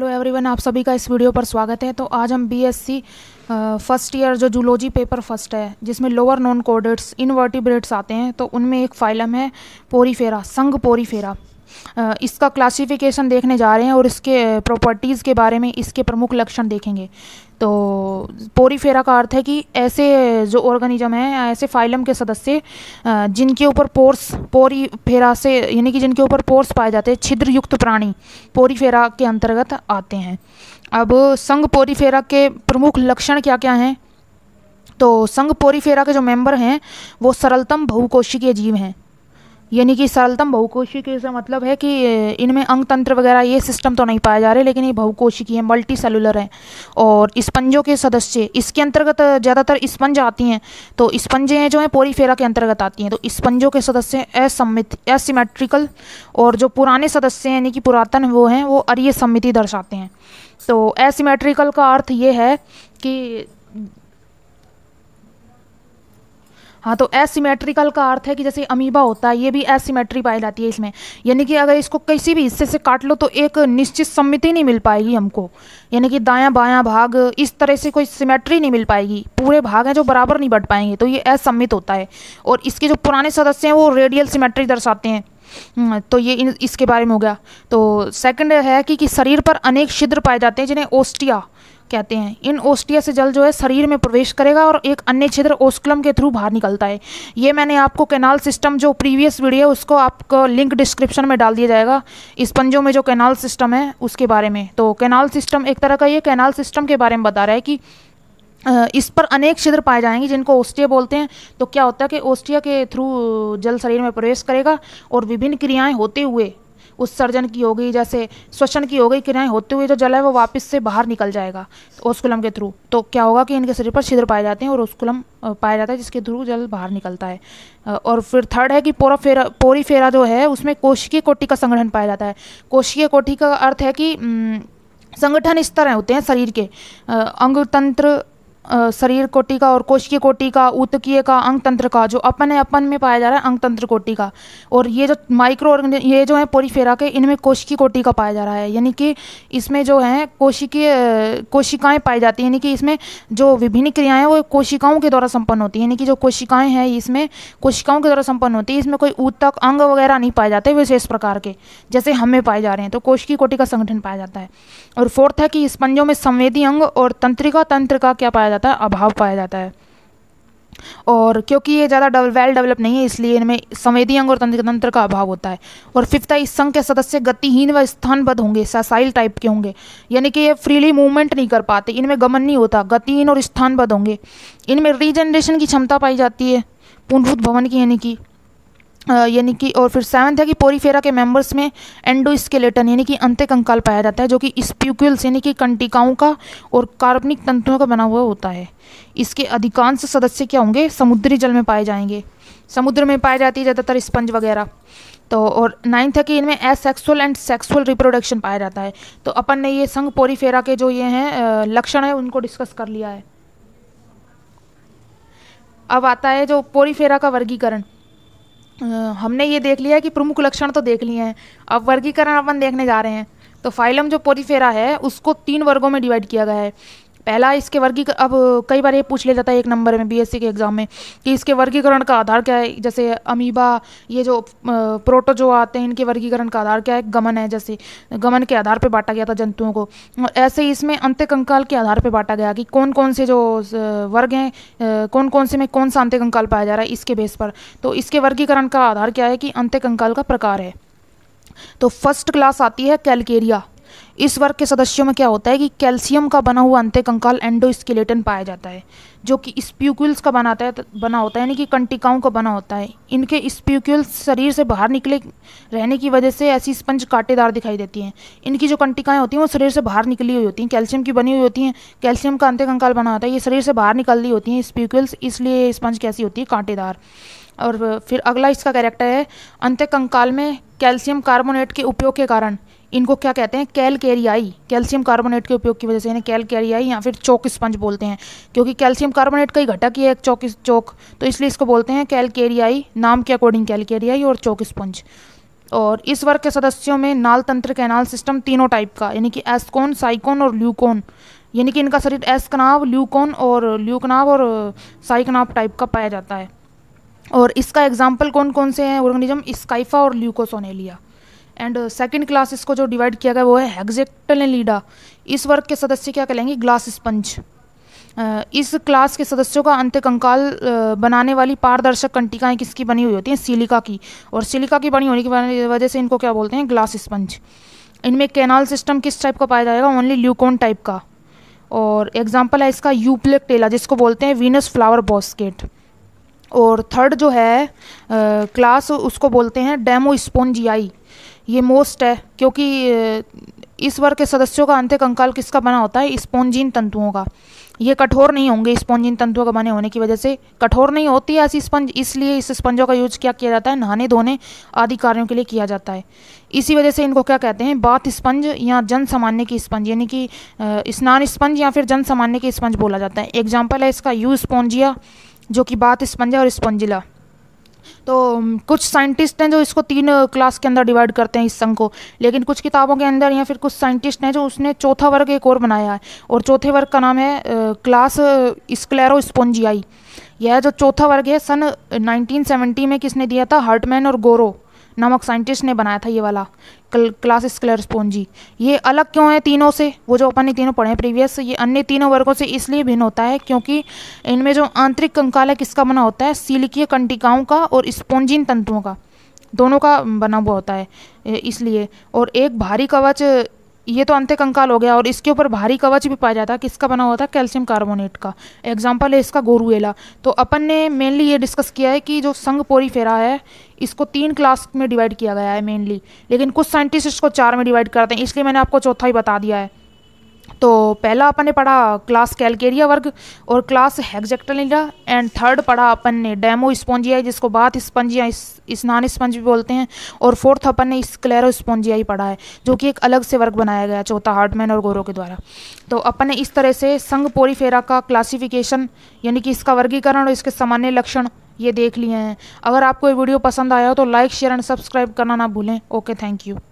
hello everyone आप सभी का इस वीडियो पर स्वागत है तो आज हम बीएससी फर्स्ट ईयर जो जूलॉजी पेपर फर्स्ट है जिसमें लोअर नॉन कोडेट्स इनवर्टिब्रेट्स आते हैं तो उनमें एक फाइलम है पोरीफेरा संघ पोरीफेरा इसका क्लासिफिकेशन देखने जा रहे हैं और इसके प्रॉपर्टीज़ के बारे में इसके प्रमुख लक्षण देखेंगे तो पोरीफेरा का अर्थ है कि ऐसे जो ऑर्गेनिज्म हैं ऐसे फाइलम के सदस्य जिनके ऊपर पोर्स पोरीफेरा से यानी कि जिनके ऊपर पोर्स पाए जाते हैं छिद्र युक्त प्राणी पोरीफेरा के अंतर्गत आते हैं अब संघ पोरीफेरा के प्रमुख लक्षण क्या क्या हैं तो संघ पोरीफेरा के जो मेंबर हैं वो सरलतम बहुकोशिकीय जीव हैं यानी कि सरलतम बहुकोशिकी से मतलब है कि इनमें अंग तंत्र वगैरह ये सिस्टम तो नहीं पाए जा रहे लेकिन ये बहुकोशिकी है मल्टी सेलुलर हैं और स्पंजों के सदस्य इसके अंतर्गत ज़्यादातर स्पंज आती हैं तो स्पंजें जो हैं पोरीफेरा के अंतर्गत आती हैं तो स्पंजों के सदस्य असमित एसिमेट्रिकल और जो पुराने सदस्य हैं यानी कि पुरातन वो हैं वो अरिय सम्मिति दर्शाते हैं तो असीमेट्रिकल का अर्थ ये है कि हाँ तो एसीमेट्रिकल का अर्थ है कि जैसे अमीबा होता है ये भी एसीमेट्री पाई जाती है इसमें यानी कि अगर इसको किसी भी हिस्से से काट लो तो एक निश्चित सम्मिति नहीं मिल पाएगी हमको यानी कि दायां बायां भाग इस तरह से कोई सिमेट्री नहीं मिल पाएगी पूरे भाग हैं जो बराबर नहीं बढ़ पाएंगे तो ये असम्मित होता है और इसके जो पुराने सदस्य हैं वो रेडियल सिमेट्री दर्शाते हैं हम्म, तो ये इन, इसके बारे में हो गया तो सेकंड है कि, कि शरीर पर अनेक छिद्र पाए जाते हैं जिन्हें ओस्टिया कहते हैं इन ओस्टिया से जल जो है शरीर में प्रवेश करेगा और एक अन्य छिद्र ओस्कुलम के थ्रू बाहर निकलता है ये मैंने आपको कैनाल सिस्टम जो प्रीवियस वीडियो है उसको आपको लिंक डिस्क्रिप्शन में डाल दिया जाएगा स्पंजों में जो कैनाल सिस्टम है उसके बारे में तो कैनाल सिस्टम एक तरह का ये कैनाल सिस्टम के बारे में बता रहा है कि इस पर अनेक छिद्र पाए जाएंगे जिनको ओस्टिया बोलते हैं तो क्या होता है कि ओस्टिया के थ्रू जल शरीर में प्रवेश करेगा और विभिन्न क्रियाएं होते हुए उत्सर्जन की हो गई जैसे श्वसन की हो गई होते हुए जो जल है वो वापस से बाहर निकल जाएगा ओस्कुलम के थ्रू तो क्या होगा कि इनके शरीर पर छिद्र पाए जाते हैं और ओस्कुलम पाया जाता है जिसके थ्रू जल बाहर निकलता है और फिर थर्ड है कि पोरा फेरा पोरी फेरा जो है उसमें कोशिकीय कोटि का संगठन पाया जाता है कोशिकीय कोटि का अर्थ है कि संगठन इस तरह होते हैं शरीर के अंग तंत्र शरीर कोटि का और कोशिकीय कोटि का ऊतकीय का अंग तंत्र का जो अपन है अपन में पाया जा रहा है अंग तंत्र कोटि का और ये जो माइक्रो ऑर्गेनिज ये जो है पोरीफेरा के इनमें कोशिकीय कोटि का पाया जा रहा है यानी कि इसमें जो है कोशिकीय कोशिकाएं पाई जाती हैं यानी कि इसमें जो विभिन्न क्रियाएं वो कोशिकाओं के द्वारा संपन्न होती है यानी कि जो कोशिकाएं हैं इसमें कोशिकाओं के द्वारा संपन्न होती है इसमें कोई ऊतक अंग वगैरह नहीं पाए जाते विशेष प्रकार के जैसे हमें पाए जा रहे हैं तो कोशिकीय कोटि का संगठन पाया जाता है और फोर्थ है कि स्पंजों में संवेदी अंग और तंत्रिका तंत्र का क्या पाया पाया जाता है अभाव पाया जाता है और क्योंकि ये ज़्यादा डेवल वेल डेवलप नहीं है इसलिए इनमें संवेदी अंग और तंत्र का अभाव होता है और फिफ्थ इस संघ के सदस्य गतिहीन व स्थानबद्ध होंगे ससाइल टाइप के होंगे यानी कि ये फ्रीली मूवमेंट नहीं कर पाते इनमें गमन नहीं होता गतिहीन और स्थानबद्ध होंगे इनमें रीजनरेशन की क्षमता पाई जाती है भवन की यानी कि यानी कि और फिर सेवन्थ है कि पोरीफेरा के मेंबर्स में एंडोस्केलेटन यानी कि अंत्य कंकाल पाया जाता है जो कि स्प्यूक्यूल्स यानी कि कंटिकाओं का और कार्बनिक तंतुओं का बना हुआ होता है इसके अधिकांश सदस्य क्या होंगे समुद्री जल में पाए जाएंगे समुद्र में पाई जाती है ज़्यादातर स्पंज वगैरह तो और नाइन्थ है कि इनमें एसेक्सुअल एंड सेक्सुअल रिप्रोडक्शन पाया जाता है तो अपन ने ये संघ पोरीफेरा के जो ये हैं लक्षण है उनको डिस्कस कर लिया है अब आता है जो पोरीफेरा का वर्गीकरण हमने ये देख लिया है कि प्रमुख लक्षण तो देख लिए हैं अब वर्गीकरण अपन देखने जा रहे हैं तो फाइलम जो पोरीफेरा है उसको तीन वर्गों में डिवाइड किया गया है पहला इसके वर्गीकरण अब कई बार ये पूछ लिया जाता है एक नंबर में बीएससी के एग्ज़ाम में कि इसके वर्गीकरण का आधार क्या है जैसे अमीबा ये जो प्रोटो जो आते हैं इनके वर्गीकरण का आधार क्या है गमन है जैसे गमन के आधार पर बांटा गया था जंतुओं को ऐसे ही इसमें अंत्य कंकाल के आधार पर बांटा गया कि कौन कौन से जो वर्ग हैं कौन कौन से में कौन सा अंत्य कंकाल पाया जा रहा है इसके बेस पर तो इसके वर्गीकरण का आधार क्या है कि कंकाल का प्रकार है तो फर्स्ट क्लास आती है कैलकेरिया इस वर्ग के सदस्यों में क्या होता है कि कैल्शियम का बना हुआ अंत्य कंकाल एंडोस्केलेटन पाया जाता है जो कि स्प्यूक्यूल्स का बनाता है बना होता है यानी कि कंटिकाओं का बना होता है इनके स्प्यूक्यूल्स शरीर से बाहर निकले रहने की वजह से ऐसी स्पंज कांटेदार दिखाई देती हैं इनकी जो कंटिकाएँ होती हैं वो शरीर से बाहर निकली हुई होती हैं कैल्शियम की बनी हुई होती हैं कैल्शियम का अंत्य कंकाल बना होता है ये शरीर से बाहर निकल रही होती हैं स्प्यूक्यूल्स इसलिए स्पंज कैसी होती है कांटेदार और फिर अगला इसका कैरेक्टर है अंत्य कंकाल में कैल्शियम कार्बोनेट के उपयोग के कारण इनको क्या कहते हैं कैल कैरियाई कैल्शियम कार्बोनेट के उपयोग की वजह से यानी कैल कैरियाई या फिर चौक स्पंज बोलते हैं क्योंकि कैल्शियम कार्बोनेट का ही घटक ही है एक चौक चौक तो इसलिए इसको बोलते हैं कैल कैरियाई नाम के अकॉर्डिंग कैल कैरियाई और चौक स्पंज और इस वर्ग के सदस्यों में नाल तंत्र कैनाल सिस्टम तीनों टाइप का यानी कि एस्कोन साइकोन और ल्यूकोन यानी कि इनका शरीर एस्कनाव ल्यूकोन और ल्यूकनाव और साइकनाव टाइप का पाया जाता है और इसका एग्जाम्पल कौन कौन से हैं ऑर्गेनिज्म स्काइफा और ल्यूकोसोनेलिया एंड सेकेंड क्लास इसको जो डिवाइड किया गया वो है लीडा इस वर्ग के सदस्य क्या कहलाएंगे ग्लास स्पंज इस क्लास के सदस्यों का अंत्य कंकाल uh, बनाने वाली पारदर्शक कंटिकाएं किसकी बनी हुई होती हैं सिलिका की और सिलिका की बनी होने की वजह से इनको क्या बोलते हैं ग्लास स्पंज इनमें कैनाल सिस्टम किस टाइप का पाया जाएगा ओनली ल्यूकोन टाइप का और एग्जाम्पल है इसका यूप्लेक टेला जिसको बोलते हैं वीनस फ्लावर बॉस्केट और थर्ड जो है आ, uh, क्लास उसको बोलते हैं डेमो स्पोन्जियाई ये मोस्ट है क्योंकि इस वर्ग के सदस्यों का अंत्य कंकाल किसका बना होता है स्पोंजिन तंतुओं का ये कठोर नहीं होंगे स्पॉन्जिन तंतुओं का बने होने की वजह से कठोर नहीं होती है ऐसी स्पंज इसलिए इस स्पंजों का यूज क्या किया जाता है नहाने धोने आदि कार्यों के लिए किया जाता है इसी वजह से इनको क्या कहते हैं बाथ स्पंज या जन सामान्य की स्पंज यानी कि स्नान स्पंज या फिर जन सामान्य की स्पंज बोला जाता है एग्जाम्पल है इसका यू स्पॉन्जिया जो कि बाथ स्पंज और स्पंजिला तो कुछ साइंटिस्ट हैं जो इसको तीन क्लास के अंदर डिवाइड करते हैं इस संघ को लेकिन कुछ किताबों के अंदर या फिर कुछ साइंटिस्ट हैं जो उसने चौथा वर्ग एक और बनाया है और चौथे वर्ग का नाम है क्लास स्क्लेरो स्पोंजियाई यह जो चौथा वर्ग है सन 1970 में किसने दिया था हर्टमैन और गोरो नामक साइंटिस्ट ने बनाया था ये वाला कल क्लास स्कलर स्पोंजी ये अलग क्यों है तीनों से वो जो अपन ने तीनों पढ़े हैं प्रीवियस ये अन्य तीनों वर्गों से इसलिए भिन्न होता है क्योंकि इनमें जो आंतरिक कंकाल है किसका बना होता है सिलिकीय कंटिकाओं का और स्पोंजिन तंतुओं का दोनों का बना हुआ होता है इसलिए और एक भारी कवच ये तो अंत्य कंकाल हो गया और इसके ऊपर भारी कवच भी पाया जाता है किसका बना हुआ था कैल्शियम कार्बोनेट का एग्जाम्पल है इसका गोरुएला तो अपन ने मेनली ये डिस्कस किया है कि जो संग पोरी फेरा है इसको तीन क्लास में डिवाइड किया गया है मेनली लेकिन कुछ साइंटिस्ट इसको चार में डिवाइड करते हैं इसलिए मैंने आपको चौथा ही बता दिया है तो पहला अपन ने पढ़ा क्लास कैलकेरिया वर्ग और क्लास हेक्जेक्टलिडा एंड थर्ड पढ़ा अपन ने डेमो स्पॉन्जियाई जिसको बात स्पंजिया स्नान स्पंज भी बोलते हैं और फोर्थ अपन ने स्क्लेरो स्पॉन्जियाई पढ़ा है जो कि एक अलग से वर्ग बनाया गया चौथा हार्टमैन और गोरो के द्वारा तो अपन ने इस तरह से संघ पोरीफेरा का क्लासिफिकेशन यानी कि इसका वर्गीकरण और इसके सामान्य लक्षण ये देख लिए हैं अगर आपको ये वीडियो पसंद आया हो तो लाइक शेयर एंड सब्सक्राइब करना ना भूलें ओके थैंक यू